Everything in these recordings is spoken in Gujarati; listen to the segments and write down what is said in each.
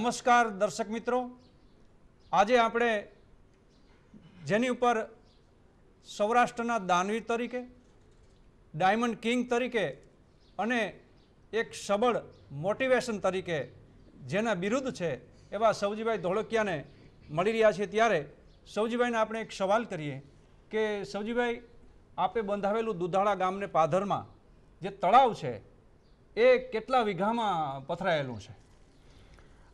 નમસ્કાર દર્શક મિત્રો આજે આપણે જેની ઉપર સૌરાષ્ટ્રના દાનવી તરીકે ડાયમંડ કિંગ તરીકે અને એક સબળ મોટિવેશન તરીકે જેના બિરુદ્ધ છે એવા સૌજીભાઈ ધોળકિયાને મળી રહ્યા છે ત્યારે સૌજીભાઈને આપણે એક સવાલ કરીએ કે સૌજીભાઈ આપે બંધાવેલું દુધાળા ગામને પાધરમાં જે તળાવ છે એ કેટલા વીઘામાં પથરાયેલું છે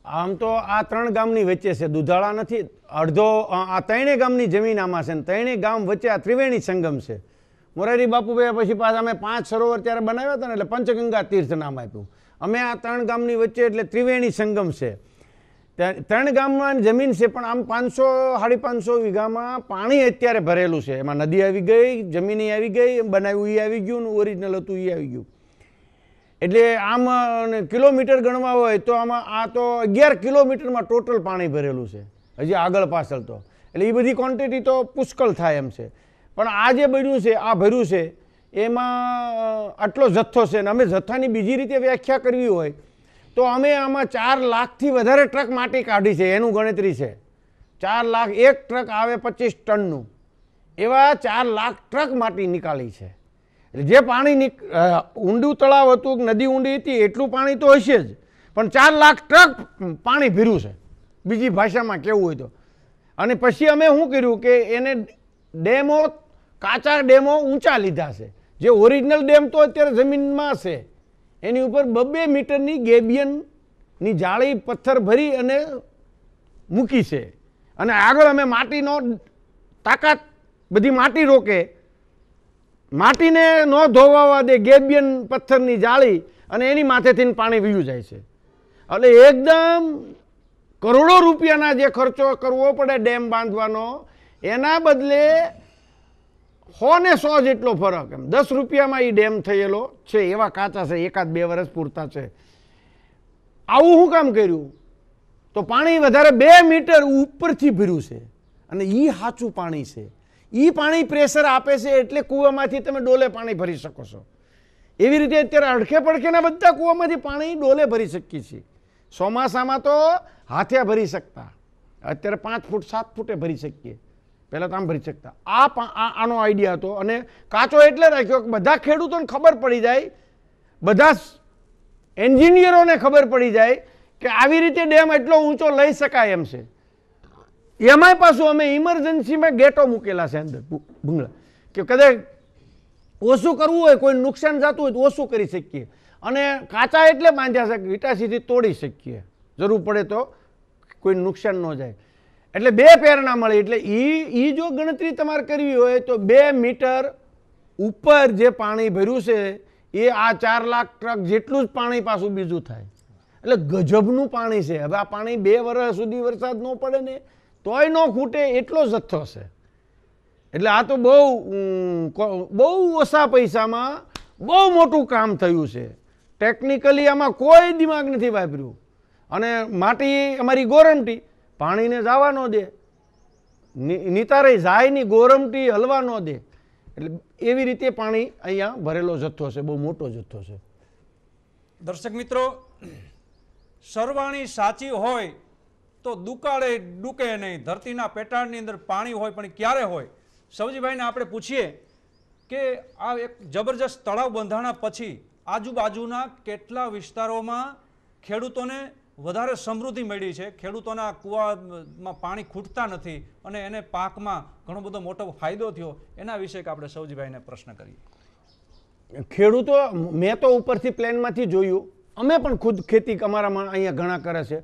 આમ તો આ ત્રણ ગામની વચ્ચે છે દુધાળા નથી અડધો આ ત્રણેય ગામની જમીન આમાં છે ને ત્રણેય ગામ વચ્ચે આ ત્રિવેણી સંગમ છે મોરારી બાપુભાઈ પછી પાછા અમે પાંચ સરોવર ત્યારે બનાવ્યા હતા ને એટલે પંચગંગા તીર્થ નામ આપ્યું અમે આ ત્રણ ગામની વચ્ચે એટલે ત્રિવેણી સંગમ છે ત્રણ ગામમાં જમીન છે પણ આમ પાંચસો સાડી પાંચસો વીઘામાં પાણી અત્યારે ભરેલું છે એમાં નદી આવી ગઈ જમીન આવી ગઈ બનાવ્યું એ આવી ગયું ઓરિજિનલ હતું એ આવી ગયું એટલે આમ કિલોમીટર ગણવા હોય તો આમાં આ તો અગિયાર કિલોમીટરમાં ટોટલ પાણી ભરેલું છે હજી આગળ પાછળ તો એટલે એ બધી ક્વોન્ટિટી તો પુષ્કળ થાય એમ છે પણ આ જે બન્યું છે આ ભર્યું છે એમાં આટલો જથ્થો છે અને અમે જથ્થાની બીજી રીતે વ્યાખ્યા કરવી હોય તો અમે આમાં ચાર લાખથી વધારે ટ્રક માટી કાઢી છે એનું ગણતરી છે ચાર લાખ એક ટ્રક આવે પચીસ ટનનું એવા ચાર લાખ ટ્રક માટી નીકાળી છે જે પાણીની ઊંડું તળાવ હતું નદી ઊંડી હતી એટલું પાણી તો હશે જ પણ ચાર લાખ ટ્રક પાણી ભીરું છે બીજી ભાષામાં કેવું હોય તો અને પછી અમે શું કર્યું કે એને ડેમો કાચા ડેમો ઊંચા લીધા છે જે ઓરિજિનલ ડેમ તો અત્યારે જમીનમાં છે એની ઉપર બબે મીટરની ગેબિયનની જાળી પથ્થર ભરી અને મૂકી છે અને આગળ અમે માટીનો તાકાત બધી માટી રોકે માટીને ન ધોવાવા દે ગેબિયન પથ્થરની જાળી અને એની માથેથી પાણી વીયું જાય છે એટલે એકદમ કરોડો રૂપિયાના જે ખર્ચો કરવો પડે ડેમ બાંધવાનો એના બદલે સો ને સો જેટલો ફરક એમ દસ રૂપિયામાં એ ડેમ થયેલો છે એવા કાચા છે એકાદ બે વર્ષ પૂરતા છે આવું શું કામ કર્યું તો પાણી વધારે બે મીટર ઉપરથી ભર્યું છે અને એ સાચું પાણી છે એ પાણી પ્રેશર આપે છે એટલે કૂવામાંથી તમે ડોલે પાણી ભરી શકો છો એવી રીતે અત્યારે અડખે પડખેના બધા કૂવામાંથી પાણી ડોલે ભરી શકીએ છીએ ચોમાસામાં તો હાથે ભરી શકતા અત્યારે પાંચ ફૂટ સાત ફૂટે ભરી શકીએ પહેલાં તો આમ ભરી શકતા આ આનો આઈડિયા હતો અને કાચો એટલે રાખ્યો કે બધા ખેડૂતોને ખબર પડી જાય બધા એન્જિનિયરોને ખબર પડી જાય કે આવી રીતે ડેમ એટલો ઊંચો લઈ શકાય એમ છે એમાંય પાછું અમે ઇમરજન્સીમાં ગેટો મૂકેલા છે અંદર બંગલા કે કદાચ ઓછું કરવું હોય કોઈ નુકસાન જતું હોય તો ઓછું કરી શકીએ અને કાચા એટલે બાંધ્યા છે વીટાસીથી તોડી શકીએ જરૂર પડે તો કોઈ નુકસાન ન જાય એટલે બે પ્રેરણા મળી એટલે એ એ જો ગણતરી તમારે કરવી હોય તો બે મીટર ઉપર જે પાણી ભર્યું છે એ આ ચાર લાખ ટ્રક જેટલું જ પાણી પાછું બીજું થાય એટલે ગજબનું પાણી છે હવે આ પાણી બે વર્ષ સુધી વરસાદ ન પડે ને તોય ન ખૂટે એટલો જથ્થો છે એટલે આ તો બહુ બહુ ઓછા પૈસામાં બહુ મોટું કામ થયું છે ટેકનિકલી આમાં કોઈ દિમાગ નથી વાપર્યું અને માટી અમારી ગોરંટી પાણીને જવા ન દે નિતારે જાયની ની ગોરમટી હલવા ન દે એટલે એવી રીતે પાણી અહીંયા ભરેલો જથ્થો છે બહુ મોટો જથ્થો છે દર્શક મિત્રો સરવાણી સાચી હોય તો દુકાળે ડૂકે નહીં ધરતીના પેટાળની અંદર પાણી હોય પણ ક્યારે હોય સવજીભાઈને આપણે પૂછીએ કે આ એક જબરજસ્ત તળાવ બંધાણા પછી આજુબાજુના કેટલા વિસ્તારોમાં ખેડૂતોને વધારે સમૃદ્ધિ મળી છે ખેડૂતોના કૂવામાં પાણી ખૂટતા નથી અને એને પાકમાં ઘણો બધો મોટો ફાયદો થયો એના વિશે આપણે સવજીભાઈને પ્રશ્ન કરીએ ખેડૂતો મેં તો ઉપરથી પ્લેનમાંથી જોયું અમે પણ ખુદ ખેતી અમારામાં અહીંયા ઘણા કરે છે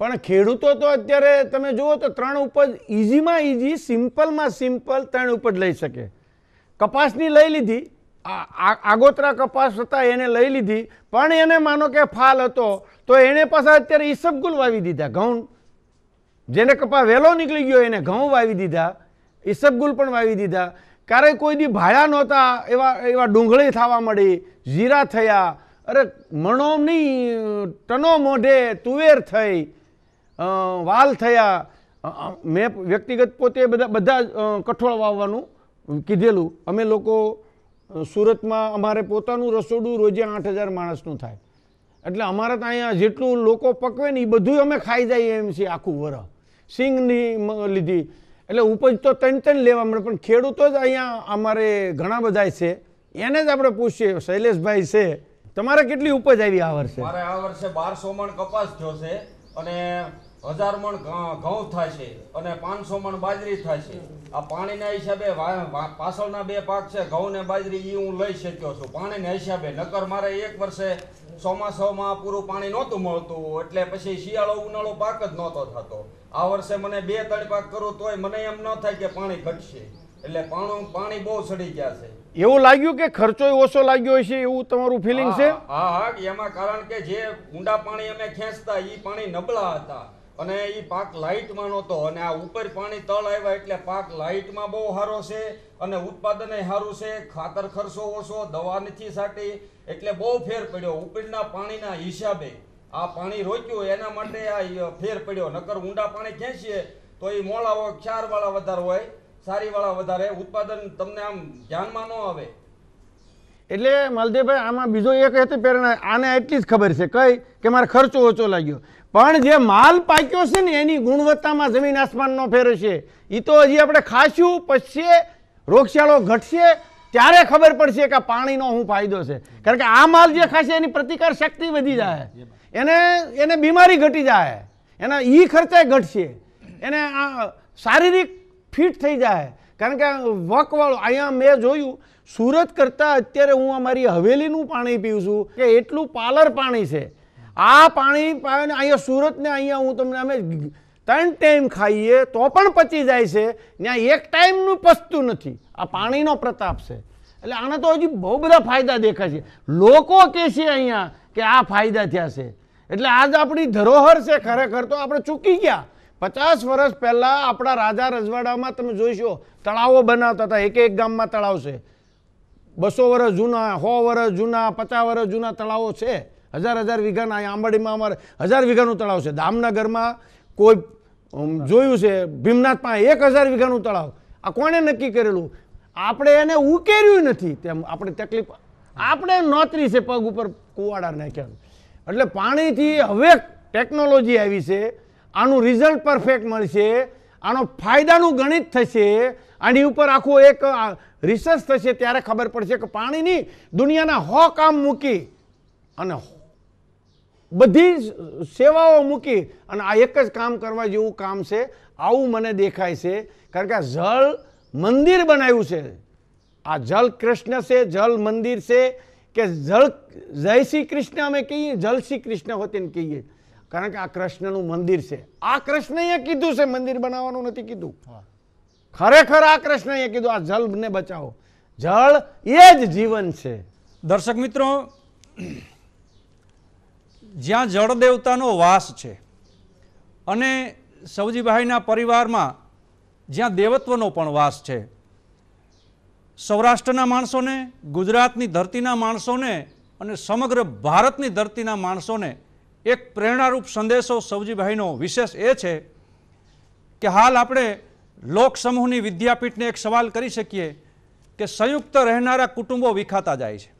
પણ ખેડૂતો તો અત્યારે તમે જુઓ તો ત્રણ ઉપજ ઇઝીમાં ઇઝી સિમ્પલમાં સિમ્પલ ત્રણ ઉપજ લઈ શકે કપાસની લઈ લીધી આગોતરા કપાસ હતા એને લઈ લીધી પણ એને માનો કે ફાલ હતો તો એણે પાછા અત્યારે ઈસબગુલ વાવી દીધા ઘઉં જેને કપાસ વહેલો નીકળી ગયો એને ઘઉં વાવી દીધા ઈસબગુલ પણ વાવી દીધા ક્યારેય કોઈ દી ભાયા નહોતા એવા એવા ડુંગળી થવા મળી જીરા થયા અરે મણોમની ટનો મોઢે તુવેર થઈ વાલ થયા મેં વ્યક્તિગત પોતે બધા બધા કઠોળ વાવવાનું કીધેલું અમે લોકો સુરતમાં અમારે પોતાનું રસોડું રોજે આઠ હજાર માણસનું થાય એટલે અમારે તો અહીંયા જેટલું લોકો પકવે ને એ બધું અમે ખાઈ જઈએ એમ છીએ આખું વર સિંગની લીધી એટલે ઉપજ તો ત્રણ ત્રણ લેવા મળે પણ ખેડૂતો જ અહીંયા અમારે ઘણા બધા છે એને જ આપણે પૂછીએ શૈલેષભાઈ છે તમારે કેટલી ઉપજ આવી આ વર્ષે આ વર્ષે બારસો મણ કપાસ થયો છે અને હજાર મણ ઘઉં થશે અને પાંચસો મણ બાજરી થશે આ પાણીના હિસાબે પાછળના બે પાક છે ઘઉં ને બાજરી એ હું લઈ શક્યો છું પાણીના હિસાબે નકર મારે એક વર્ષે ચોમાસામાં પૂરું પાણી નહોતું મળતું એટલે પછી શિયાળો ઉનાળો પાક જ નહોતો થતો આ વર્ષે મને બે પાક કરું તોય મને એમ ન થાય કે પાણી ઘટશે એટલે પાણું પાણી બહુ સડી ગયા છે એવું લાગ્યું કે ખર્ચો ઓછો લાગ્યો છે એવું તમારું ફિલિંગ છે હા હા એમાં કારણ કે જે ઊંડા પાણી અમે ખેંચતા એ પાણી નબળા હતા અને એ પાક લાઇટમાં નહોતો અને આ ઉપર પાણી તળ આવ્યા એટલે પાક લાઇટમાં બહુ સારો છે અને ઉત્પાદન સારું છે ખાતર ખર્ચો ઓછો દવા નથી સાટી એટલે બહુ ફેર પડ્યો ઉપરના પાણીના હિસાબે આ પાણી રોક્યું એના માટે આ ફેર પડ્યો નકર ઊંડા પાણી ખેંચીએ તો એ મોળા હોય ક્ષારવાળા વધારે હોય સારીવાળા વધારે ઉત્પાદન તમને આમ ધ્યાનમાં ન આવે એટલે માલદેવભાઈ આમાં બીજો એક હતી પ્રેરણા આને એટલી જ ખબર છે કઈ કે મારે ખર્ચો ઓછો લાગ્યો પણ જે માલ પાક્યો છે ને એની ગુણવત્તામાં જમીન આસમાનનો ફેર છે એ તો હજી આપણે ખાશું પછી રોગચાળો ઘટશે ત્યારે ખબર પડશે કે પાણીનો શું ફાયદો છે કારણ કે આ માલ જે ખાશે એની પ્રતિકાર શક્તિ વધી જાય એને એને બીમારી ઘટી જાય એના એ ખર્ચા ઘટશે એને આ શારીરિક ફિટ થઈ જાય કારણ કે વકવાળો અહીંયા મેં જોયું સુરત કરતાં અત્યારે હું અમારી હવેલીનું પાણી પીઉં છું કે એટલું પાલર પાણી છે આ પાણી પાવે અહીંયા સુરતને અહીંયા હું તમને અમે ત્રણ ટાઈમ ખાઈએ તો પણ પચી જાય છે ત્યાં એક ટાઈમનું પચતું નથી આ પાણીનો પ્રતાપ છે એટલે આને તો હજી બહુ બધા ફાયદા દેખાય છે લોકો કહે છે અહીંયા કે આ ફાયદા થયા છે એટલે આજ આપણી ધરોહર છે ખરેખર તો આપણે ચૂકી ગયા પચાસ વર્ષ પહેલાં આપણા રાજા રજવાડામાં તમે જોઈશો તળાવો બનાવતા હતા એક એક ગામમાં તળાવ છે બસો વર્ષ જૂના સો વર્ષ જૂના પચાસ વર્ષ જૂના તળાવો છે હજાર હજાર વીઘાના અહીંયા આંબાડીમાં અમારે હજાર વીઘાનું તળાવ છે દામનગરમાં કોઈ જોયું છે ભીમનાથ પાસે એક હજાર વીઘાનું તળાવ આ કોણે નક્કી કરેલું આપણે એને ઉકેર્યું નથી તેમ આપણે તકલીફ આપણે નોતરી છે પગ ઉપર કુવાડા નાખ્યા એટલે પાણીથી હવે ટેકનોલોજી આવી છે આનું રિઝલ્ટ પરફેક્ટ મળશે આનો ફાયદાનું ગણિત થશે આની ઉપર આખું એક રિસર્ચ થશે ત્યારે ખબર પડશે કે પાણીની દુનિયાના હો કામ મૂકી અને બધી સેવાઓ મૂકી અને આ એક જ કામ કરવા જેવું કામ છે આવું મને દેખાય છે કારણ કે આ જળ મંદિર બનાવ્યું છે આ જલ કૃષ્ણ છે જલ મંદિર છે કે જળ જય શ્રી કૃષ્ણ અમે કહીએ જલ શ્રી કૃષ્ણ હોતીને કહીએ કારણ કે આ કૃષ્ણનું મંદિર છે આ કૃષ્ણએ કીધું છે મંદિર બનાવવાનું નથી કીધું ખરેખર આ કૃષ્ણએ કીધું આ જલને બચાવો જળ એ જ જીવન છે દર્શક મિત્રો જ્યાં જળ દેવતાનો વાસ છે અને સવજીભાઈના પરિવારમાં જ્યાં દેવત્વનો પણ વાસ છે સૌરાષ્ટ્રના માણસોને ગુજરાતની ધરતીના માણસોને અને સમગ્ર ભારતની ધરતીના માણસોને એક પ્રેરણારૂપ સંદેશો સૌજીભાઈનો વિશેષ એ છે કે હાલ આપણે લોકસમૂહની વિદ્યાપીઠને એક સવાલ કરી શકીએ કે સંયુક્ત રહેનારા કુટુંબો વિખાતા જાય છે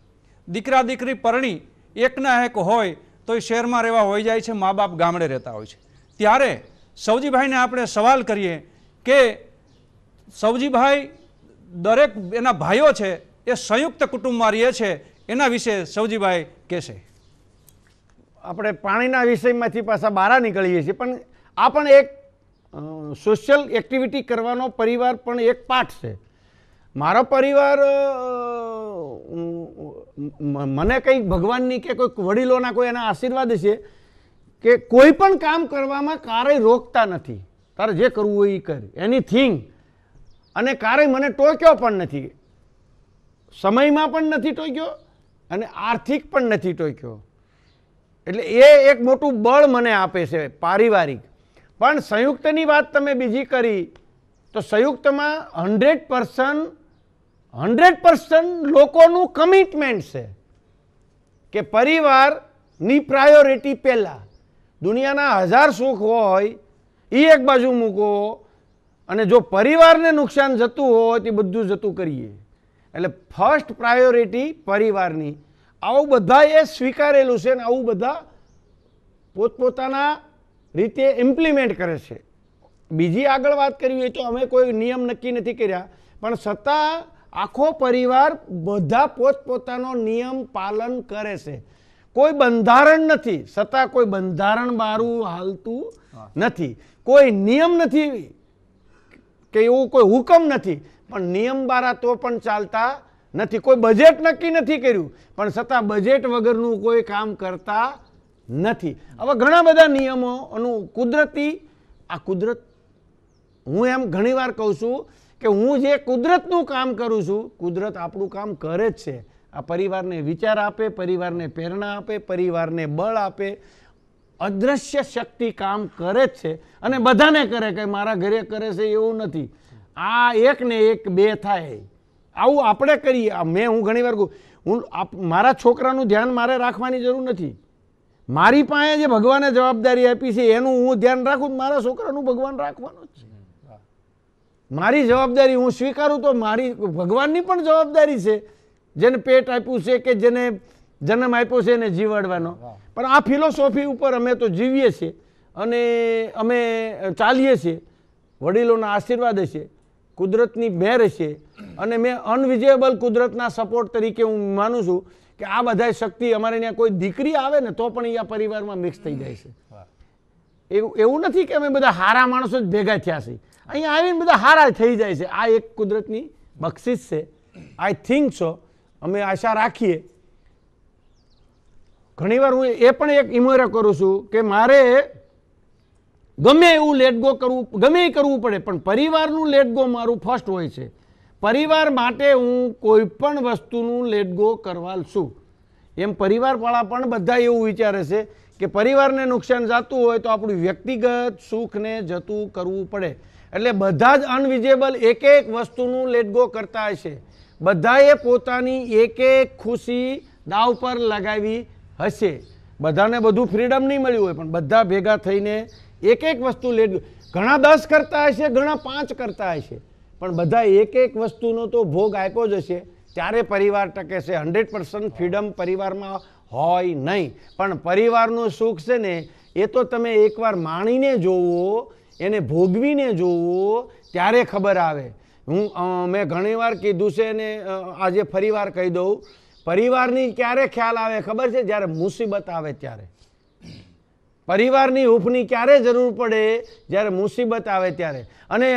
દીકરા દીકરી પરણી એકના એક હોય તો એ શહેરમાં રહેવા હોઈ જાય છે મા બાપ ગામડે રહેતા હોય છે ત્યારે સવજીભાઈને આપણે સવાલ કરીએ કે સૌજીભાઈ દરેક એના ભાઈઓ છે એ સંયુક્ત કુટુંબમાં રહે છે એના વિશે સૌજીભાઈ કહેશે આપણે પાણીના વિષયમાંથી પાછા બહાર નીકળીએ છીએ પણ આ પણ એક સોશિયલ એક્ટિવિટી કરવાનો પરિવાર પણ એક પાઠ છે મારો પરિવાર મને કંઈક ભગવાનની કે કોઈક વડીલોના કોઈ એના આશીર્વાદ છે કે કોઈ પણ કામ કરવામાં ક્યારેય રોકતા નથી તારે જે કરવું હોય એ કર એની થિંગ અને ક્યારેય મને ટોક્યો પણ નથી સમયમાં પણ નથી ટોક્યો અને આર્થિક પણ નથી ટોક્યો એટલે એ એક મોટું બળ મને આપે છે પારિવારિક પણ સંયુક્તની વાત તમે બીજી કરી તો સંયુક્તમાં હંડ્રેડ પર્સન્ટ હંડ્રેડ પર્સન્ટ લોકોનું કમિટમેન્ટ છે કે પરિવારની પ્રાયોરિટી પહેલાં દુનિયાના હજાર સુખ હોય એ એક બાજુ મૂકો અને જો પરિવારને નુકસાન જતું હોય તો બધું જતું કરીએ એટલે ફર્સ્ટ પ્રાયોરિટી પરિવારની આવું બધા એ સ્વીકારેલું છે અને આવું બધા પોતપોતાના રીતે ઇમ્પ્લિમેન્ટ કરે છે બીજી આગળ વાત કરવી હોય તો અમે કોઈ નિયમ નક્કી નથી કર્યા પણ સત્તા આખો પરિવાર બધા પોતપોતાનો નિયમ પાલન કરે છે કોઈ બંધારણ નથી સત્તા કોઈ બંધારણ મારું હાલતું નથી કોઈ નિયમ નથી કે એવું કોઈ હુકમ નથી પણ નિયમ બારા તો પણ ચાલતા નથી કોઈ બજેટ નક્કી નથી કર્યું પણ છતાં બજેટ વગરનું કોઈ કામ કરતા નથી હવે ઘણા બધા નિયમોનું કુદરતી આ કુદરત હું એમ ઘણીવાર કહું છું કે હું જે કુદરતનું કામ કરું છું કુદરત આપણું કામ કરે જ છે આ પરિવારને વિચાર આપે પરિવારને પ્રેરણા આપે પરિવારને બળ આપે અદ્રશ્ય શક્તિ કામ કરે જ છે અને બધાને કરે કે મારા ઘરે કરે છે એવું નથી આ એક ને એક બે થાય આવું આપણે કરીએ મેં હું ઘણીવાર કહું હું મારા છોકરાનું ધ્યાન મારે રાખવાની જરૂર નથી મારી પાસે જે ભગવાને જવાબદારી આપી છે એનું હું ધ્યાન રાખું મારા છોકરાનું ભગવાન રાખવાનું જ છે મારી જવાબદારી હું સ્વીકારું તો મારી ભગવાનની પણ જવાબદારી છે જેને પેટ આપ્યું છે કે જેને જન્મ આપ્યો છે એને જીવાડવાનો પણ આ ફિલોસોફી ઉપર અમે તો જીવીએ છીએ અને અમે ચાલીએ છીએ વડીલોના આશીર્વાદ છે કુદરતની મેર છે અને મેં અનવિઝેબલ કુદરતના સપોર્ટ તરીકે હું માનું છું કે આ બધા શક્તિ અમારે ત્યાં કોઈ દીકરી આવે ને તો પણ અહીંયા પરિવારમાં મિક્સ થઈ જાય છે એવું એવું નથી કે અમે બધા હારા માણસો જ ભેગા થયા છે અહીંયા આવીને બધા હારા થઈ જાય છે આ એક કુદરતની બક્ષિસ છે આઈ થિંક સો અમે આશા રાખીએ ઘણીવાર હું એ પણ એક ઇમોરા કરું છું કે મારે ગમે એવું લેટ ગો કરવું ગમે એ કરવું પડે પણ પરિવારનું લેટ ગો મારું ફર્સ્ટ હોય છે પરિવાર માટે હું કોઈ પણ વસ્તુનું લેટ ગો કરવા છું એમ પરિવારવાળા પણ બધા એવું વિચારે છે કે પરિવારને નુકસાન જતું હોય તો આપણું વ્યક્તિગત સુખને જતું કરવું પડે એટલે બધા જ અનવિઝેબલ એક એક વસ્તુનું લેટ ગો કરતા હશે બધાએ પોતાની એક એક ખુશી દાવ પર લગાવી હશે બધાને બધું ફ્રીડમ નહીં મળ્યું હોય પણ બધા ભેગા થઈને એક એક વસ્તુ લે ઘણા દસ કરતા હશે ઘણા પાંચ કરતા હશે પણ બધા એક એક વસ્તુનો તો ભોગ આપ્યો જ હશે ત્યારે પરિવાર ટકે છે હંડ્રેડ પર્સન્ટ ફ્રીડમ પરિવારમાં હોય નહીં પણ પરિવારનું સુખ છે ને એ તો તમે એકવાર માણીને જોવો એને ભોગવીને જોવો ત્યારે ખબર આવે હું મેં ઘણીવાર કીધું છે ને આજે ફરીવાર કહી દઉં પરિવારની ક્યારે ખ્યાલ આવે ખબર છે જ્યારે મુસીબત આવે ત્યારે પરિવારની હૂંફની ક્યારે જરૂર પડે જ્યારે મુસીબત આવે ત્યારે અને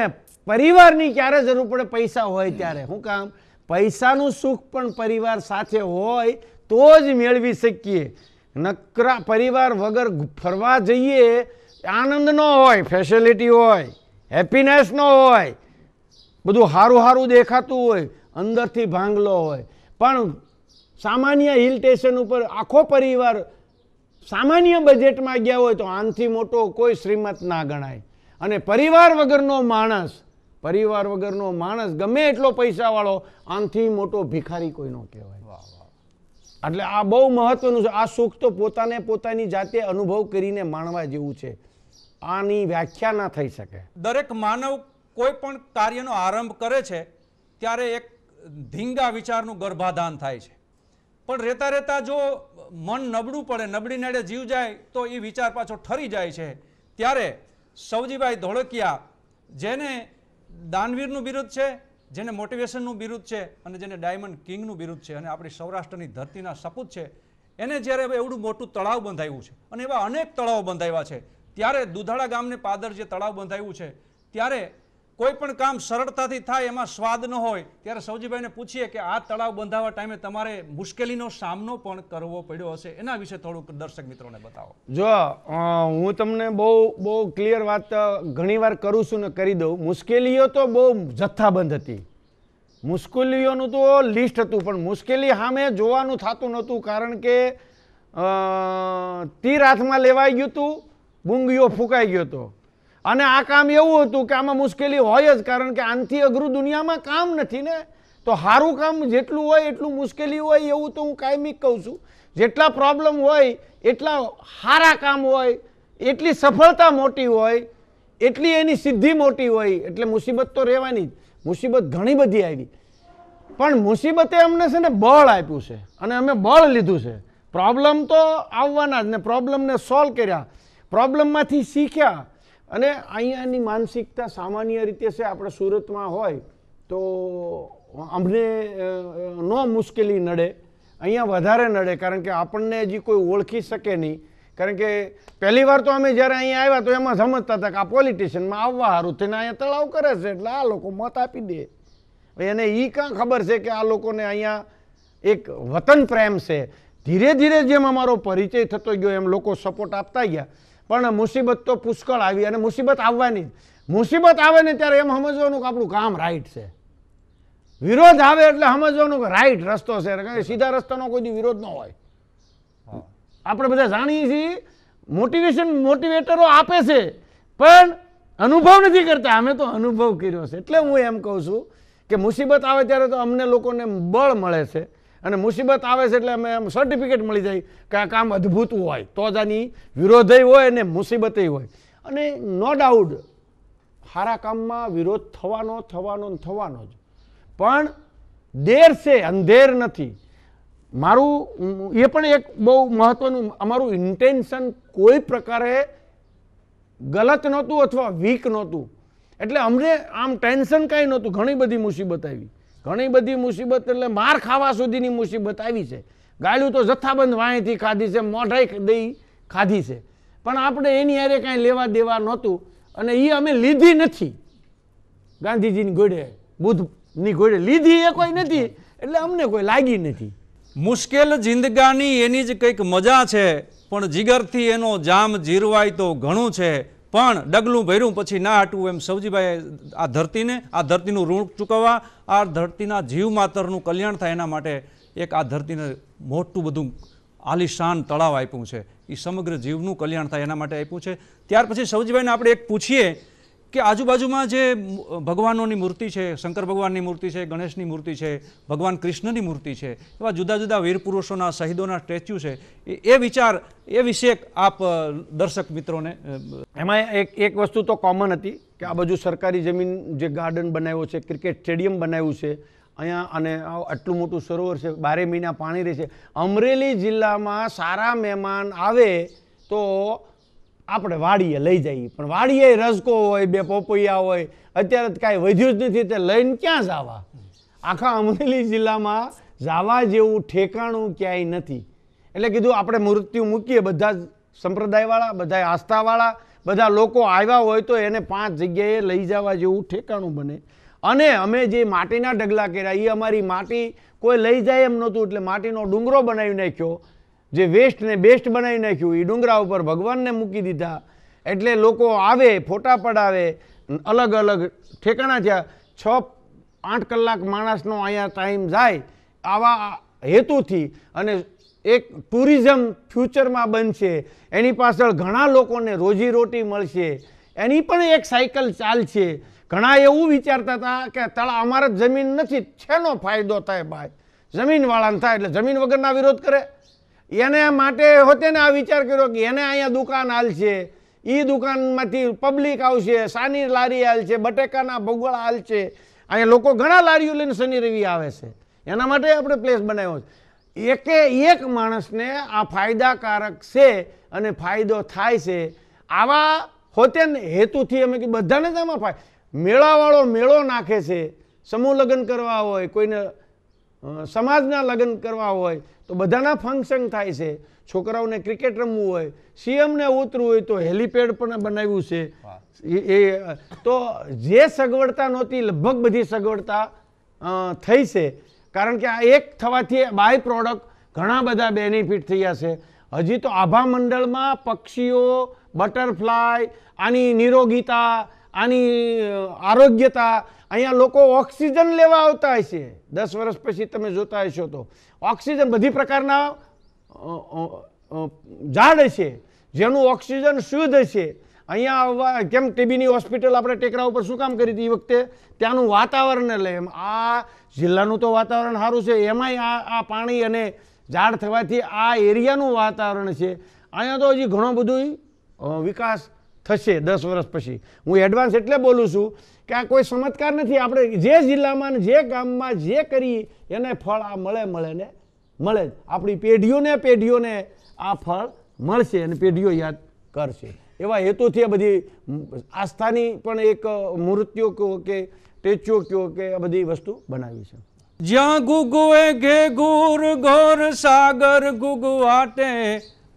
પરિવારની ક્યારે જરૂર પડે પૈસા હોય ત્યારે શું કામ પૈસાનું સુખ પણ પરિવાર સાથે હોય તો જ મેળવી શકીએ નકરા પરિવાર વગર ફરવા જઈએ આનંદ ન હોય ફેસિલિટી હોય હેપીનેસ ન હોય બધું સારું સારું દેખાતું હોય અંદરથી ભાંગલો હોય પણ સામાન્ય હિલ સ્ટેશન ઉપર આખો પરિવાર સામાન્ય બજેટમાં ગયા હોય તો આનથી મોટો કોઈ શ્રીમત ના ગણાય અને પરિવાર વગરનો માણસ પરિવાર વગરનો માણસ ગમે એટલો પૈસાવાળો આનથી મોટો ભિખારી કોઈનો કહેવાય એટલે આ બહુ મહત્વનું છે આ સુખ તો પોતાને પોતાની જાતે અનુભવ કરીને માણવા જેવું છે આની વ્યાખ્યા ના થઈ શકે દરેક માનવ કોઈ પણ કાર્યનો આરંભ કરે છે ત્યારે એક ધીંગા વિચારનું ગર્ભાધાન થાય છે પણ રહેતા રહેતા જો મન નબળું પડે નબળી નડે જીવ જાય તો એ વિચાર પાછો ઠરી જાય છે ત્યારે સૌજીભાઈ ધોળકિયા જેને દાનવીરનું બિરુદ છે જેને મોટિવેશનનું બિરુદ છે અને જેને ડાયમંડ કિંગનું બિરુદ છે અને આપણી સૌરાષ્ટ્રની ધરતીના સપૂત છે એને જ્યારે એવડું મોટું તળાવ બંધાયું છે અને એવા અનેક તળાવ બંધાવ્યા છે ત્યારે દુધાળા ગામને પાદર જે તળાવ બંધાયું છે ત્યારે કોઈ પણ કામ સરળતાથી થાય એમાં સ્વાદ ન હોય ત્યારે સૌજીભાઈને પૂછીએ કે આ તળાવ બંધાવવા ટાઈમે તમારે મુશ્કેલીનો સામનો પણ કરવો પડ્યો હશે એના વિશે થોડુંક દર્શક મિત્રોને બતાવો જો હું તમને બહુ બહુ ક્લિયર વાત ઘણીવાર કરું છું ને કરી દઉં મુશ્કેલીઓ તો બહુ જથ્થાબંધ હતી મુશ્કેલીઓનું તો લિસ્ટ હતું પણ મુશ્કેલી સામે જોવાનું થતું નહોતું કારણ કે તીર હાથમાં લેવાઈ ગયું હતું બુંગીઓ ફૂંકાઈ ગયો હતો અને આ કામ એવું હતું કે આમાં મુશ્કેલી હોય જ કારણ કે આનથી અઘરું દુનિયામાં કામ નથી ને તો સારું કામ જેટલું હોય એટલું મુશ્કેલી હોય એવું તો હું કાયમી કહું છું જેટલા પ્રોબ્લેમ હોય એટલા સારા કામ હોય એટલી સફળતા મોટી હોય એટલી એની સિદ્ધિ મોટી હોય એટલે મુસીબત તો રહેવાની જ મુસીબત ઘણી બધી આવી પણ મુસીબતે અમને છે ને બળ આપ્યું છે અને અમે બળ લીધું છે પ્રોબ્લેમ તો આવવાના જ ને પ્રોબ્લેમને સોલ્વ કર્યા પ્રોબ્લેમમાંથી શીખ્યા અને અહીંયાની માનસિકતા સામાન્ય રીતે છે આપણે સુરતમાં હોય તો અમને ન મુશ્કેલી નડે અહીંયા વધારે નડે કારણ કે આપણને હજી કોઈ ઓળખી શકે નહીં કારણ કે પહેલી વાર તો અમે જ્યારે અહીંયા આવ્યા તો એમાં સમજતા હતા કે આ પોલિટિશિયનમાં આવવા સારું થઈને અહીંયા તળાવ કરે છે એટલે આ લોકો મત આપી દે એને એ કાં ખબર છે કે આ લોકોને અહીંયા એક વતન પ્રેમ છે ધીરે ધીરે જેમ અમારો પરિચય થતો ગયો એમ લોકો સપોર્ટ આપતા ગયા પણ મુસીબત તો પુષ્કળ આવી અને મુસીબત આવવાની મુસીબત આવે ને ત્યારે એમ સમજવાનું કે આપણું કામ રાઈટ છે વિરોધ આવે એટલે સમજવાનું કે રાઈટ રસ્તો છે સીધા રસ્તાનો કોઈ વિરોધ ન હોય આપણે બધા જાણીએ છીએ મોટિવેશન મોટિવેટરો આપે છે પણ અનુભવ નથી કરતા અમે તો અનુભવ કર્યો છે એટલે હું એમ કહું છું કે મુસીબત આવે ત્યારે તો અમને લોકોને બળ મળે છે અને મુસીબત આવે છે એટલે અમે સર્ટિફિકેટ મળી જાય કે આ કામ અદ્ભુત હોય તો જ આની વિરોધય હોય અને મુસીબતય હોય અને નો ડાઉટ સારા કામમાં વિરોધ થવાનો થવાનો થવાનો જ પણ દેર છે અંધેર નથી મારું એ પણ એક બહુ મહત્વનું અમારું ઇન્ટેન્શન કોઈ પ્રકારે ગલત નહોતું અથવા વીક નહોતું એટલે અમને આમ ટેન્શન કાંઈ નહોતું ઘણી બધી મુસીબત આવી ઘણી બધી મુસીબત એટલે માર ખાવા સુધીની મુસીબત આવી છે ગાળ્યું તો જથ્થાબંધ વાંયથી ખાધી છે મોઢાઈ દઈ ખાધી છે પણ આપણે એની હારે કાંઈ લેવા દેવા નહોતું અને એ અમે લીધી નથી ગાંધીજીની ગોળે બુદ્ધની ગોળે લીધી એ કોઈ નથી એટલે અમને કોઈ લાગી નથી મુશ્કેલ જિંદગાની એની જ કંઈક મજા છે પણ જીગરથી એનો જામ જીરવાય તો ઘણું છે પણ ડગલું ભર્યું પછી ના હટવું એમ સવજીભાઈએ આ ધરતીને આ ધરતીનું ઋણ ચૂકવવા આ ધરતીના જીવ માતરનું કલ્યાણ થાય એના માટે એક આ ધરતીને મોટું બધું આલિશાન તળાવ આપ્યું છે એ સમગ્ર જીવનું કલ્યાણ થાય એના માટે આપ્યું છે ત્યાર પછી સવજીભાઈને આપણે એક પૂછીએ કે આજુબાજુમાં જે ભગવાનોની મૂર્તિ છે શંકર ભગવાનની મૂર્તિ છે ગણેશની મૂર્તિ છે ભગવાન કૃષ્ણની મૂર્તિ છે એવા જુદા જુદા વીર પુરુષોના શહીદોના સ્ટેચ્યુ છે એ વિચાર એ વિશે આપ દર્શક મિત્રોને એમાં એક એક વસ્તુ તો કોમન હતી કે આ બાજુ સરકારી જમીન જે ગાર્ડન બનાવ્યો છે ક્રિકેટ સ્ટેડિયમ બનાવ્યું છે અહીંયા અને આટલું મોટું સરોવર છે બારે મહિના પાણી રહે છે અમરેલી જિલ્લામાં સારા મહેમાન આવે તો આપણે વાડીએ લઈ જઈએ પણ વાડીએ રસકો હોય બે પોપૈયા હોય અત્યારે તો કાંઈ વધ્યું જ નથી તે લઈને ક્યાં જવા આખા અમરેલી જિલ્લામાં જવા જેવું ઠેકાણું ક્યાંય નથી એટલે કીધું આપણે મૃત્યુ મૂકીએ બધા સંપ્રદાયવાળા બધા આસ્થાવાળા બધા લોકો આવ્યા હોય તો એને પાંચ જગ્યાએ લઈ જવા જેવું ઠેકાણું બને અને અમે જે માટીના ઢગલા કર્યા એ અમારી માટી કોઈ લઈ જાય એમ નહોતું એટલે માટીનો ડુંગરો બનાવી નાખ્યો જે વેસ્ટને બેસ્ટ બનાવી નાખ્યું એ ડુંગરા ઉપર ભગવાનને મૂકી દીધા એટલે લોકો આવે ફોટા પડાવે અલગ અલગ ઠેકાણા થયા છ આઠ કલાક માણસનો અહીંયા ટાઈમ જાય આવા હેતુથી અને એક ટુરિઝમ ફ્યુચરમાં બનશે એની પાછળ ઘણા લોકોને રોજીરોટી મળશે એની પણ એક સાયકલ ચાલશે ઘણા એવું વિચારતા હતા કે તળા અમારે જમીન નથી છેનો ફાયદો થાય ભાઈ જમીનવાળાને થાય એટલે જમીન વગરના વિરોધ કરે એને માટે હોતે ને આ વિચાર કર્યો કે એને અહીંયા દુકાન હાલશે એ દુકાનમાંથી પબ્લિક આવશે સાની લારી હાલશે બટેકાના ભગોળા હાલશે અહીંયા લોકો ઘણા લારીઓ લઈને શનિ રવિ આવે છે એના માટે આપણે પ્લેસ બનાવ્યો છે એકે એક માણસને આ ફાયદાકારક છે અને ફાયદો થાય છે આવા હોતે હેતુથી અમે કે બધાને જ આમાં ફાય મેળાવાળો મેળો નાખે છે સમૂહ લગ્ન કરવા હોય કોઈને સમાજના લગ્ન કરવા હોય તો બધાના ફંક્શન થાય છે છોકરાઓને ક્રિકેટ રમવું હોય સીએમને ઉતરવું હોય તો હેલીપેડ પણ બનાવ્યું છે એ તો જે સગવડતા નહોતી લગભગ બધી સગવડતા થઈ છે કારણ કે આ એક થવાથી બાય પ્રોડક્ટ ઘણા બધા બેનિફિટ થયા છે હજી તો આભા મંડળમાં પક્ષીઓ બટરફ્લાય આની નિરોગીતા આની આરોગ્યતા અહીંયા લોકો ઓક્સિજન લેવા આવતા હશે દસ વર્ષ પછી તમે જોતા હશો તો ઓક્સિજન બધી પ્રકારના ઝાડ છે જેનું ઓક્સિજન શુદ્ધ છે અહીંયા કેમ ટીબીની હોસ્પિટલ આપણે ટેકરા ઉપર શું કામ કરી હતી એ વખતે ત્યાંનું વાતાવરણને લઈ એમ આ જિલ્લાનું તો વાતાવરણ સારું છે એમાંય આ આ પાણી અને ઝાડ થવાથી આ એરિયાનું વાતાવરણ છે અહીંયા તો હજી ઘણો બધું વિકાસ થશે દસ વર્ષ પછી હું એડવાન્સ એટલે બોલું છું કે આ કોઈ ચમત્કાર નથી આપણે જે જિલ્લામાં જે ગામમાં જે કરીએ એને ફળ આ મળે મળે ને મળે જ આપણી પેઢીઓને પેઢીઓને આ ફળ મળશે અને પેઢીઓ યાદ કરશે એવા હેતુથી આ બધી આસ્થાની પણ એક મૂર્તિઓ કહો કે ટેચ્યુ કહો કે આ બધી વસ્તુ બનાવી છે જ્યાં ગુગુએ ઘે ગુર ઘોર સાગર ગુગવાટે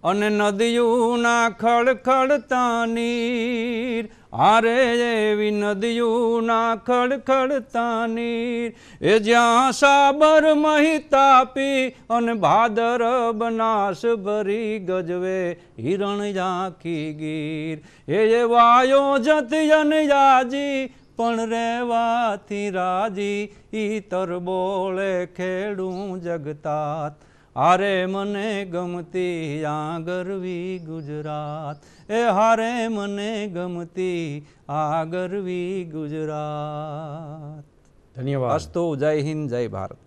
અને નદીઓના ખડખડતા નીર હારે એવી નદીઓના ખડખડતા નીર એ જ્યાં સાબર મહિતાપી અને ભાદર બનાસ ભરી ગજવે હિરણ ઝાંખી ગીર એ વાયો જતયન યાજી પણ રહેવાથી રાજી ઈતર બોળે ખેડું જગતાત હારે મને ગમતી આ ગરવી ગુજરાત એ હારે મને ગમતી આ ગરવી ગુજરાત ધન્યવાદ અસ્તો જય હિન્દ જય ભારત